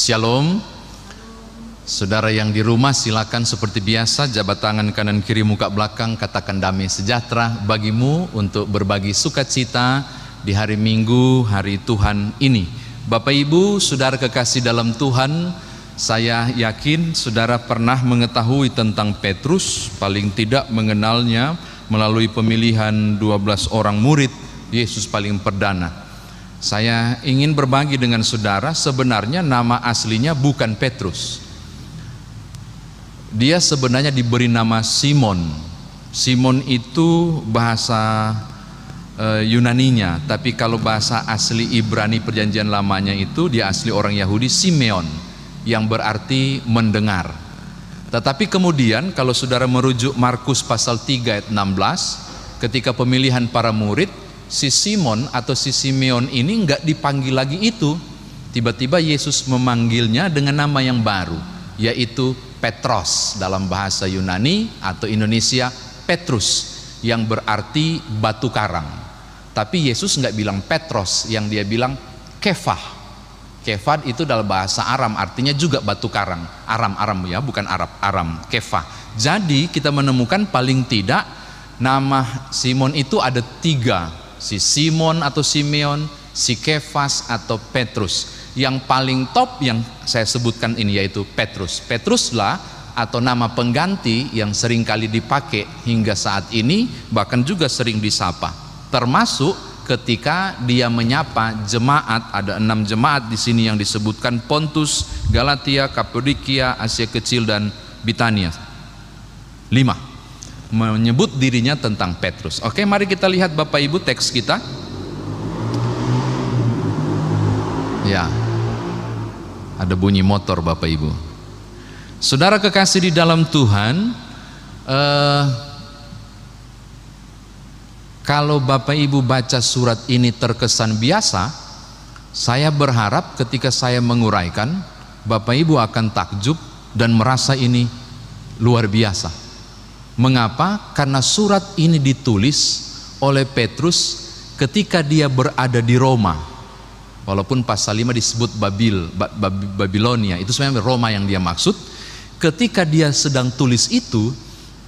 Shalom Saudara yang di rumah silakan seperti biasa jabat tangan kanan kiri muka belakang katakan damai sejahtera bagimu untuk berbagi sukacita di hari Minggu hari Tuhan ini. Bapak Ibu, saudara kekasih dalam Tuhan, saya yakin saudara pernah mengetahui tentang Petrus, paling tidak mengenalnya melalui pemilihan 12 orang murid Yesus paling perdana. Saya ingin berbagi dengan saudara, sebenarnya nama aslinya bukan Petrus. Dia sebenarnya diberi nama Simon. Simon itu bahasa e, Yunaninya, tapi kalau bahasa asli Ibrani Perjanjian Lamanya itu dia asli orang Yahudi Simeon yang berarti mendengar. Tetapi kemudian kalau saudara merujuk Markus pasal 3 ayat 16 ketika pemilihan para murid si Simon atau si Simeon ini nggak dipanggil lagi itu tiba-tiba Yesus memanggilnya dengan nama yang baru yaitu Petros dalam bahasa Yunani atau Indonesia Petrus yang berarti batu karang tapi Yesus nggak bilang Petros yang dia bilang Kefah Kefad itu dalam bahasa Aram artinya juga batu karang. Aram Aram ya, bukan Arab, Aram, Kefa. Jadi kita menemukan paling tidak nama Simon itu ada tiga si Simon atau Simeon, si Kefas atau Petrus. Yang paling top yang saya sebutkan ini yaitu Petrus. Petruslah atau nama pengganti yang sering kali dipakai hingga saat ini bahkan juga sering disapa. Termasuk ketika dia menyapa jemaat ada enam jemaat di sini yang disebutkan Pontus, Galatia, Kapodikia, Asia Kecil dan Bitania. Lima menyebut dirinya tentang Petrus. Oke, mari kita lihat Bapak Ibu teks kita. Ya. Ada bunyi motor Bapak Ibu. Saudara kekasih di dalam Tuhan, eh, kalau Bapak Ibu baca surat ini terkesan biasa, saya berharap ketika saya menguraikan, Bapak Ibu akan takjub dan merasa ini luar biasa. Mengapa? Karena surat ini ditulis oleh Petrus ketika dia berada di Roma. Walaupun pasal 5 disebut Babil, Babilonia, itu sebenarnya Roma yang dia maksud. Ketika dia sedang tulis itu,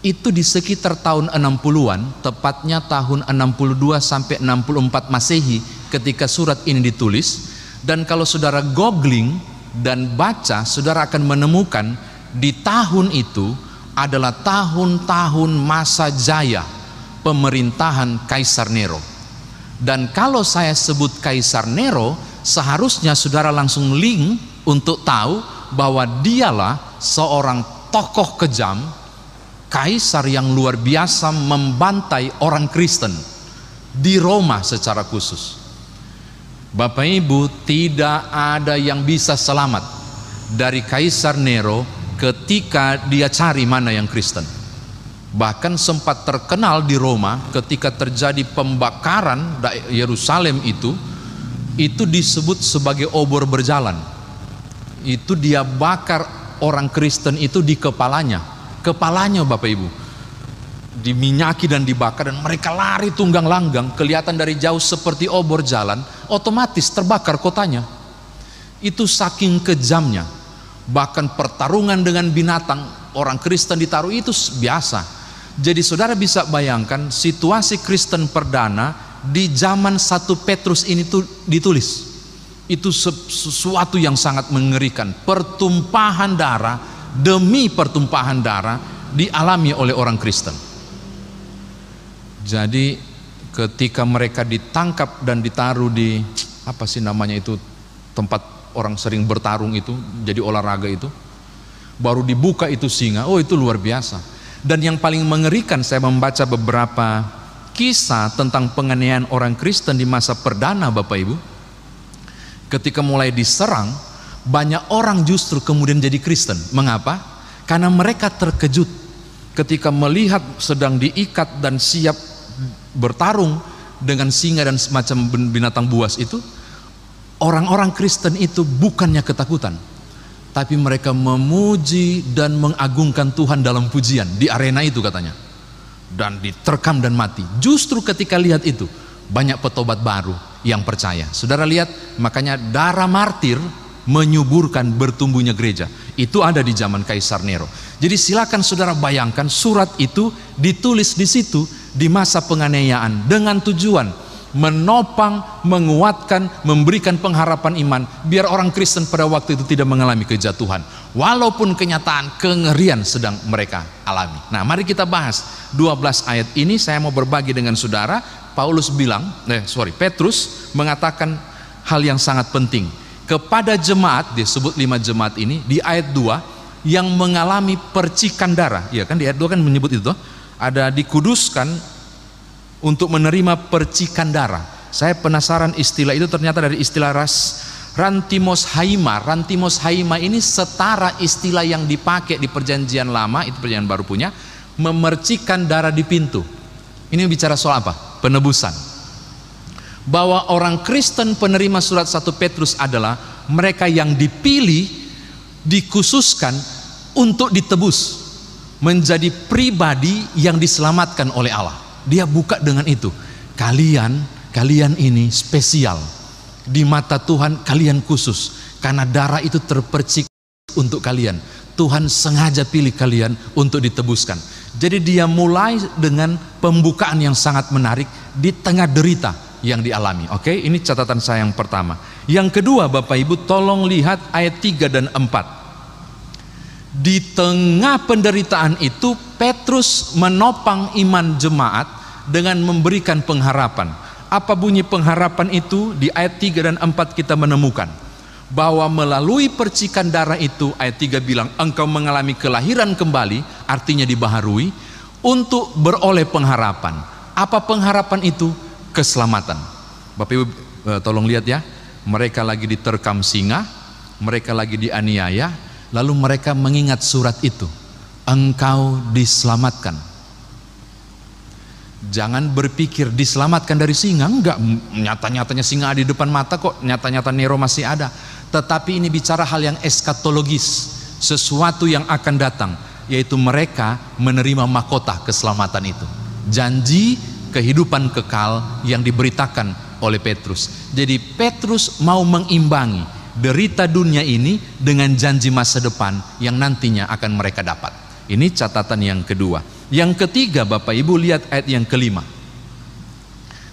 itu di sekitar tahun 60-an, tepatnya tahun 62 sampai 64 Masehi ketika surat ini ditulis. Dan kalau saudara googling dan baca, saudara akan menemukan di tahun itu adalah tahun-tahun masa jaya pemerintahan Kaisar Nero. Dan kalau saya sebut Kaisar Nero, seharusnya saudara langsung link untuk tahu bahwa dialah seorang tokoh kejam, kaisar yang luar biasa membantai orang Kristen di Roma secara khusus. Bapak Ibu, tidak ada yang bisa selamat dari Kaisar Nero ketika dia cari mana yang Kristen. Bahkan sempat terkenal di Roma ketika terjadi pembakaran Yerusalem itu, itu disebut sebagai obor berjalan. Itu dia bakar orang Kristen itu di kepalanya. Kepalanya Bapak Ibu. Diminyaki dan dibakar dan mereka lari tunggang langgang. Kelihatan dari jauh seperti obor jalan. Otomatis terbakar kotanya. Itu saking kejamnya bahkan pertarungan dengan binatang orang Kristen ditaruh itu biasa. Jadi saudara bisa bayangkan situasi Kristen perdana di zaman satu Petrus ini tuh ditulis. Itu sesuatu yang sangat mengerikan. Pertumpahan darah demi pertumpahan darah dialami oleh orang Kristen. Jadi ketika mereka ditangkap dan ditaruh di apa sih namanya itu tempat orang sering bertarung itu jadi olahraga itu baru dibuka itu singa oh itu luar biasa dan yang paling mengerikan saya membaca beberapa kisah tentang penganiayaan orang Kristen di masa perdana Bapak Ibu ketika mulai diserang banyak orang justru kemudian jadi Kristen mengapa? karena mereka terkejut ketika melihat sedang diikat dan siap bertarung dengan singa dan semacam binatang buas itu orang-orang Kristen itu bukannya ketakutan, tapi mereka memuji dan mengagungkan Tuhan dalam pujian di arena itu katanya. Dan diterkam dan mati. Justru ketika lihat itu, banyak petobat baru yang percaya. Saudara lihat, makanya darah martir menyuburkan bertumbuhnya gereja. Itu ada di zaman Kaisar Nero. Jadi silakan saudara bayangkan surat itu ditulis di situ di masa penganiayaan dengan tujuan menopang, menguatkan, memberikan pengharapan iman biar orang Kristen pada waktu itu tidak mengalami kejatuhan walaupun kenyataan kengerian sedang mereka alami. Nah, mari kita bahas 12 ayat ini saya mau berbagi dengan saudara. Paulus bilang, eh sorry, Petrus mengatakan hal yang sangat penting kepada jemaat disebut lima jemaat ini di ayat 2 yang mengalami percikan darah. Ya kan di ayat 2 kan menyebut itu ada dikuduskan untuk menerima percikan darah. Saya penasaran istilah itu ternyata dari istilah ras Rantimos Haima. Rantimos Haima ini setara istilah yang dipakai di perjanjian lama, itu perjanjian baru punya, memercikan darah di pintu. Ini bicara soal apa? Penebusan. Bahwa orang Kristen penerima surat 1 Petrus adalah mereka yang dipilih, dikhususkan untuk ditebus menjadi pribadi yang diselamatkan oleh Allah. Dia buka dengan itu. Kalian, kalian ini spesial. Di mata Tuhan kalian khusus karena darah itu terpercik untuk kalian. Tuhan sengaja pilih kalian untuk ditebuskan. Jadi dia mulai dengan pembukaan yang sangat menarik di tengah derita yang dialami. Oke, ini catatan saya yang pertama. Yang kedua, Bapak Ibu tolong lihat ayat 3 dan 4. Di tengah penderitaan itu terus menopang iman jemaat dengan memberikan pengharapan. Apa bunyi pengharapan itu? Di ayat 3 dan 4 kita menemukan bahwa melalui percikan darah itu ayat 3 bilang engkau mengalami kelahiran kembali, artinya dibaharui untuk beroleh pengharapan. Apa pengharapan itu? Keselamatan. Bapak Ibu eh, tolong lihat ya. Mereka lagi diterkam singa, mereka lagi dianiaya, lalu mereka mengingat surat itu engkau diselamatkan. Jangan berpikir diselamatkan dari singa, enggak. Nyata-nyatanya singa di depan mata kok, nyata-nyata Nero masih ada. Tetapi ini bicara hal yang eskatologis, sesuatu yang akan datang, yaitu mereka menerima mahkota keselamatan itu. Janji kehidupan kekal yang diberitakan oleh Petrus. Jadi Petrus mau mengimbangi derita dunia ini dengan janji masa depan yang nantinya akan mereka dapat. Ini catatan yang kedua. Yang ketiga Bapak Ibu lihat ayat yang kelima.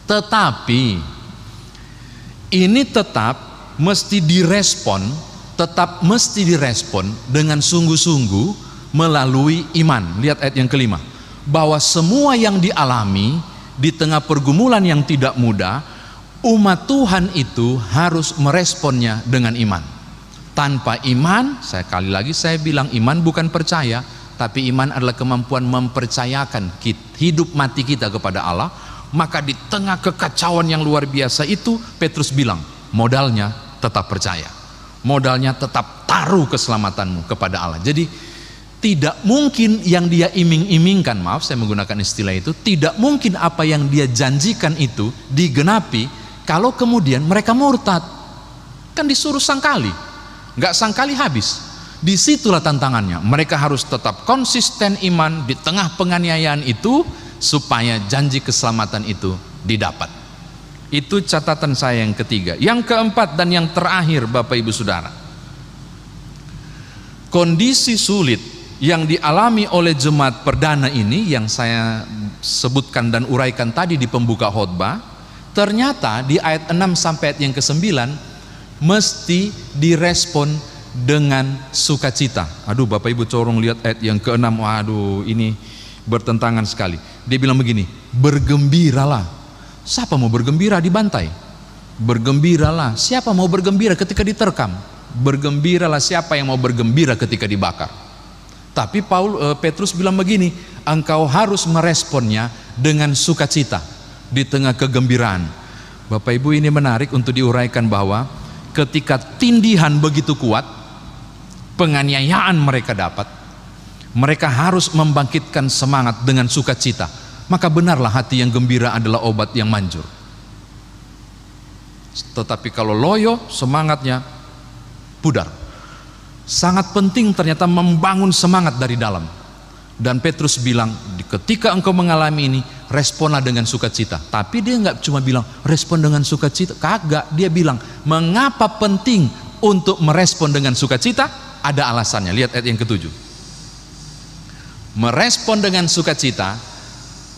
Tetapi ini tetap mesti direspon, tetap mesti direspon dengan sungguh-sungguh melalui iman. Lihat ayat yang kelima. Bahwa semua yang dialami di tengah pergumulan yang tidak mudah, umat Tuhan itu harus meresponnya dengan iman. Tanpa iman, saya kali lagi saya bilang iman bukan percaya, tapi iman adalah kemampuan mempercayakan hidup mati kita kepada Allah maka di tengah kekacauan yang luar biasa itu Petrus bilang modalnya tetap percaya modalnya tetap taruh keselamatanmu kepada Allah jadi tidak mungkin yang dia iming-imingkan maaf saya menggunakan istilah itu tidak mungkin apa yang dia janjikan itu digenapi kalau kemudian mereka murtad kan disuruh sangkali nggak sangkali habis Disitulah tantangannya. Mereka harus tetap konsisten iman di tengah penganiayaan itu supaya janji keselamatan itu didapat. Itu catatan saya yang ketiga. Yang keempat dan yang terakhir Bapak Ibu Saudara. Kondisi sulit yang dialami oleh jemaat perdana ini yang saya sebutkan dan uraikan tadi di pembuka khotbah, ternyata di ayat 6 sampai ayat yang ke-9 mesti direspon dengan sukacita. Aduh, Bapak Ibu corong lihat ayat yang keenam. Waduh, ini bertentangan sekali. Dia bilang begini, bergembiralah. Siapa mau bergembira dibantai? Bergembiralah. Siapa mau bergembira ketika diterkam? Bergembiralah siapa yang mau bergembira ketika dibakar. Tapi Paul eh, Petrus bilang begini, engkau harus meresponnya dengan sukacita di tengah kegembiraan. Bapak Ibu ini menarik untuk diuraikan bahwa ketika tindihan begitu kuat, penganiayaan mereka dapat, mereka harus membangkitkan semangat dengan sukacita. Maka benarlah hati yang gembira adalah obat yang manjur. Tetapi kalau loyo, semangatnya pudar. Sangat penting ternyata membangun semangat dari dalam. Dan Petrus bilang, ketika engkau mengalami ini, responlah dengan sukacita. Tapi dia nggak cuma bilang respon dengan sukacita, kagak. Dia bilang, mengapa penting untuk merespon dengan sukacita? ada alasannya. Lihat ayat yang ketujuh. Merespon dengan sukacita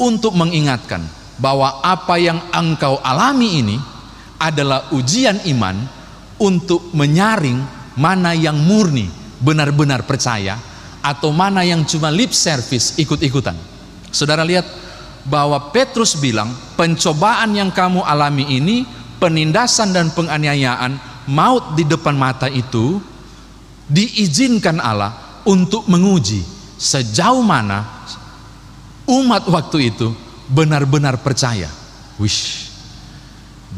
untuk mengingatkan bahwa apa yang engkau alami ini adalah ujian iman untuk menyaring mana yang murni benar-benar percaya atau mana yang cuma lip service ikut-ikutan. Saudara lihat bahwa Petrus bilang pencobaan yang kamu alami ini penindasan dan penganiayaan maut di depan mata itu diizinkan Allah untuk menguji sejauh mana umat waktu itu benar-benar percaya. Wish.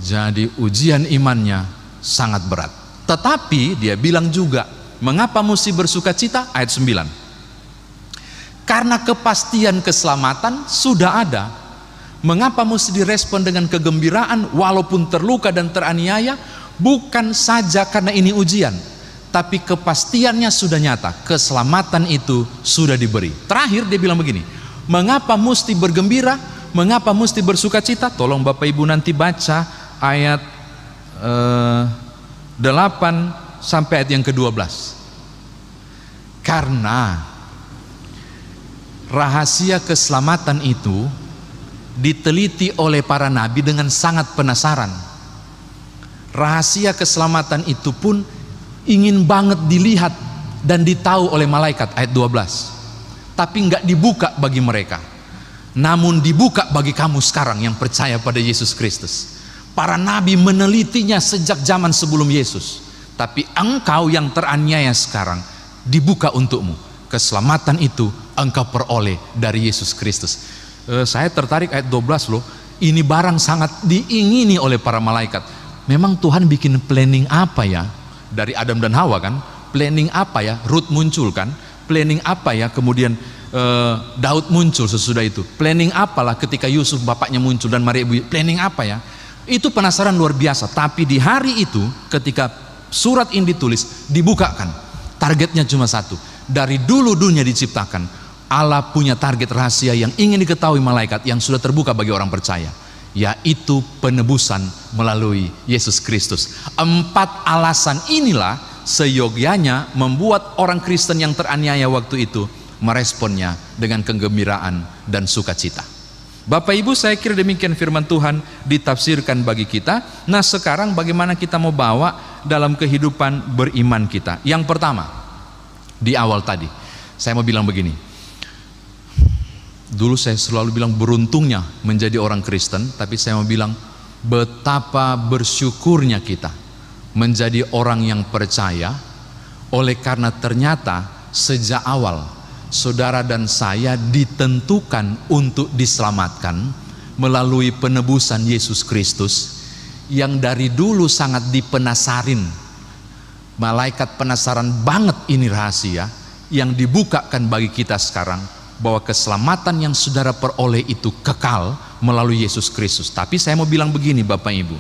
Jadi ujian imannya sangat berat. Tetapi dia bilang juga, mengapa mesti bersuka cita? Ayat 9. Karena kepastian keselamatan sudah ada. Mengapa mesti direspon dengan kegembiraan walaupun terluka dan teraniaya? Bukan saja karena ini ujian, tapi kepastiannya sudah nyata, keselamatan itu sudah diberi. Terakhir dia bilang begini, mengapa mesti bergembira? Mengapa mesti bersuka cita? Tolong Bapak Ibu nanti baca ayat eh, 8 sampai ayat yang ke-12. Karena rahasia keselamatan itu diteliti oleh para nabi dengan sangat penasaran. Rahasia keselamatan itu pun ingin banget dilihat dan ditahu oleh malaikat ayat 12 tapi nggak dibuka bagi mereka namun dibuka bagi kamu sekarang yang percaya pada Yesus Kristus para nabi menelitinya sejak zaman sebelum Yesus tapi engkau yang teraniaya sekarang dibuka untukmu keselamatan itu engkau peroleh dari Yesus Kristus e, saya tertarik ayat 12 loh ini barang sangat diingini oleh para malaikat memang Tuhan bikin planning apa ya dari Adam dan Hawa kan planning apa ya Ruth muncul kan planning apa ya kemudian e, Daud muncul sesudah itu planning apalah ketika Yusuf bapaknya muncul dan Maria ibu planning apa ya itu penasaran luar biasa tapi di hari itu ketika surat ini ditulis dibukakan targetnya cuma satu dari dulu dunia diciptakan Allah punya target rahasia yang ingin diketahui malaikat yang sudah terbuka bagi orang percaya yaitu penebusan melalui Yesus Kristus. Empat alasan inilah seyogianya membuat orang Kristen yang teraniaya waktu itu meresponnya dengan kegembiraan dan sukacita. Bapak Ibu saya kira demikian firman Tuhan ditafsirkan bagi kita. Nah sekarang bagaimana kita mau bawa dalam kehidupan beriman kita. Yang pertama di awal tadi saya mau bilang begini dulu saya selalu bilang beruntungnya menjadi orang Kristen, tapi saya mau bilang betapa bersyukurnya kita menjadi orang yang percaya oleh karena ternyata sejak awal saudara dan saya ditentukan untuk diselamatkan melalui penebusan Yesus Kristus yang dari dulu sangat dipenasarin malaikat penasaran banget ini rahasia yang dibukakan bagi kita sekarang bahwa keselamatan yang saudara peroleh itu kekal melalui Yesus Kristus. Tapi saya mau bilang begini Bapak Ibu.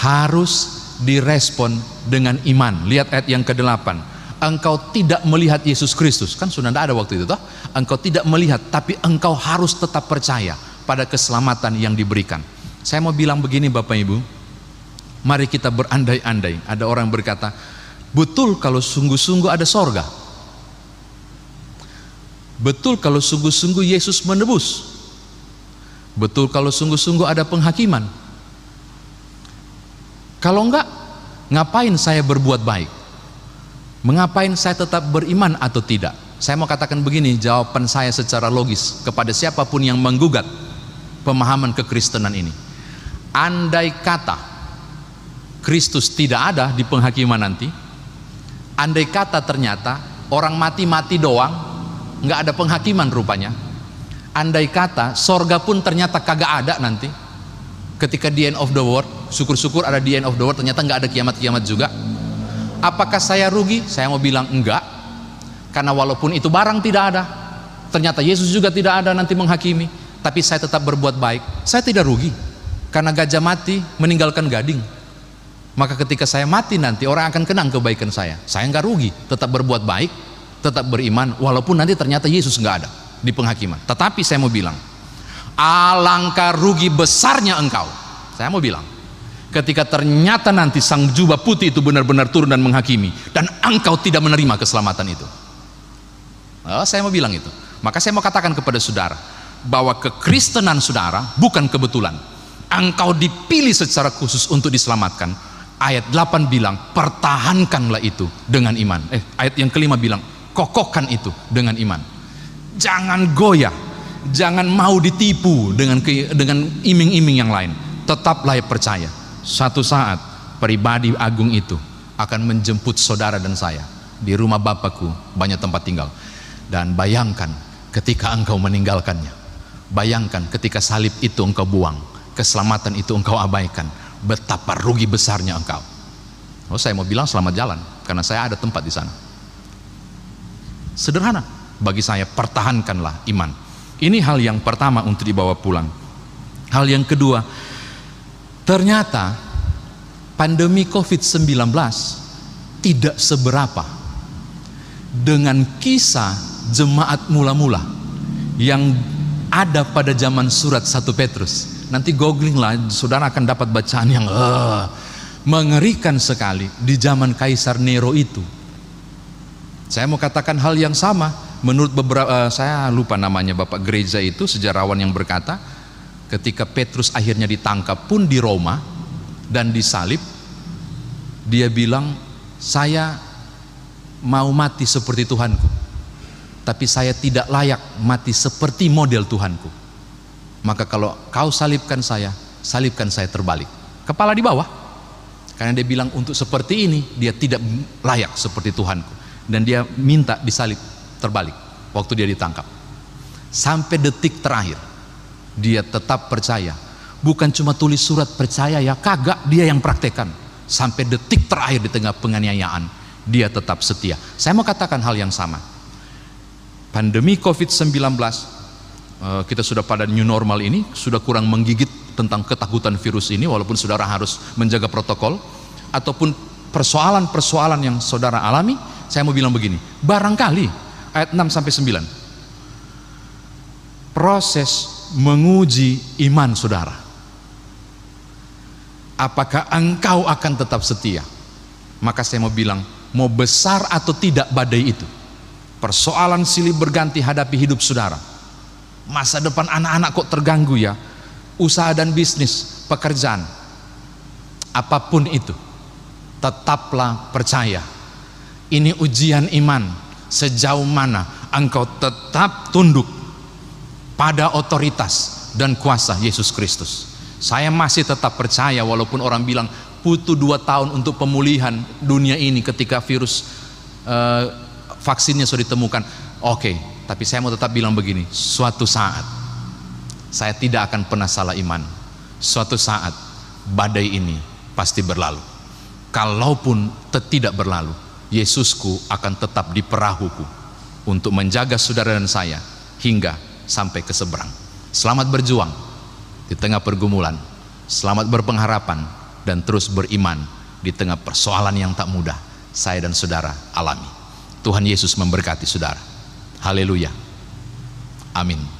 Harus direspon dengan iman. Lihat ayat yang ke-8. Engkau tidak melihat Yesus Kristus, kan sudah tidak ada waktu itu toh. Engkau tidak melihat, tapi engkau harus tetap percaya pada keselamatan yang diberikan. Saya mau bilang begini Bapak Ibu. Mari kita berandai-andai. Ada orang berkata, "Betul kalau sungguh-sungguh ada sorga." Betul kalau sungguh-sungguh Yesus menebus. Betul kalau sungguh-sungguh ada penghakiman. Kalau enggak, ngapain saya berbuat baik? Mengapain saya tetap beriman atau tidak? Saya mau katakan begini, jawaban saya secara logis kepada siapapun yang menggugat pemahaman kekristenan ini. Andai kata Kristus tidak ada di penghakiman nanti, andai kata ternyata orang mati-mati doang nggak ada penghakiman rupanya andai kata sorga pun ternyata kagak ada nanti ketika the end of the world syukur-syukur ada the end of the world ternyata nggak ada kiamat-kiamat juga apakah saya rugi? saya mau bilang enggak karena walaupun itu barang tidak ada ternyata Yesus juga tidak ada nanti menghakimi tapi saya tetap berbuat baik saya tidak rugi karena gajah mati meninggalkan gading maka ketika saya mati nanti orang akan kenang kebaikan saya saya nggak rugi tetap berbuat baik tetap beriman walaupun nanti ternyata Yesus nggak ada di penghakiman tetapi saya mau bilang alangkah rugi besarnya engkau saya mau bilang ketika ternyata nanti sang jubah putih itu benar-benar turun dan menghakimi dan engkau tidak menerima keselamatan itu oh, saya mau bilang itu maka saya mau katakan kepada saudara bahwa kekristenan saudara bukan kebetulan engkau dipilih secara khusus untuk diselamatkan ayat 8 bilang pertahankanlah itu dengan iman eh ayat yang kelima bilang kokohkan itu dengan iman jangan goyah jangan mau ditipu dengan dengan iming-iming yang lain tetaplah percaya satu saat pribadi agung itu akan menjemput saudara dan saya di rumah bapakku banyak tempat tinggal dan bayangkan ketika engkau meninggalkannya bayangkan ketika salib itu engkau buang keselamatan itu engkau abaikan betapa rugi besarnya engkau oh saya mau bilang selamat jalan karena saya ada tempat di sana Sederhana bagi saya, pertahankanlah iman. Ini hal yang pertama untuk dibawa pulang. Hal yang kedua, ternyata pandemi COVID-19 tidak seberapa dengan kisah jemaat mula-mula yang ada pada zaman surat 1 Petrus. Nanti googling lah, saudara akan dapat bacaan yang uh, mengerikan sekali di zaman Kaisar Nero itu saya mau katakan hal yang sama. Menurut beberapa, eh, saya lupa namanya Bapak Gereja itu, sejarawan yang berkata, ketika Petrus akhirnya ditangkap pun di Roma dan disalib, dia bilang, saya mau mati seperti Tuhanku. Tapi saya tidak layak mati seperti model Tuhanku. Maka kalau kau salibkan saya, salibkan saya terbalik. Kepala di bawah. Karena dia bilang untuk seperti ini, dia tidak layak seperti Tuhanku dan dia minta disalib terbalik waktu dia ditangkap. Sampai detik terakhir dia tetap percaya. Bukan cuma tulis surat percaya ya, kagak dia yang praktekan. Sampai detik terakhir di tengah penganiayaan, dia tetap setia. Saya mau katakan hal yang sama. Pandemi Covid-19 eh, kita sudah pada new normal ini sudah kurang menggigit tentang ketakutan virus ini walaupun saudara harus menjaga protokol ataupun persoalan-persoalan yang saudara alami, saya mau bilang begini, barangkali ayat 6 sampai 9. Proses menguji iman saudara. Apakah engkau akan tetap setia? Maka saya mau bilang, mau besar atau tidak badai itu. Persoalan silih berganti hadapi hidup saudara. Masa depan anak-anak kok terganggu ya? Usaha dan bisnis, pekerjaan, apapun itu tetaplah percaya. Ini ujian iman sejauh mana engkau tetap tunduk pada otoritas dan kuasa Yesus Kristus. Saya masih tetap percaya walaupun orang bilang butuh dua tahun untuk pemulihan dunia ini ketika virus eh, vaksinnya sudah ditemukan. Oke, okay, tapi saya mau tetap bilang begini, suatu saat saya tidak akan pernah salah iman. Suatu saat badai ini pasti berlalu kalaupun tidak berlalu, Yesusku akan tetap di perahuku untuk menjaga saudara dan saya hingga sampai ke seberang. Selamat berjuang di tengah pergumulan, selamat berpengharapan dan terus beriman di tengah persoalan yang tak mudah saya dan saudara alami. Tuhan Yesus memberkati saudara. Haleluya. Amin.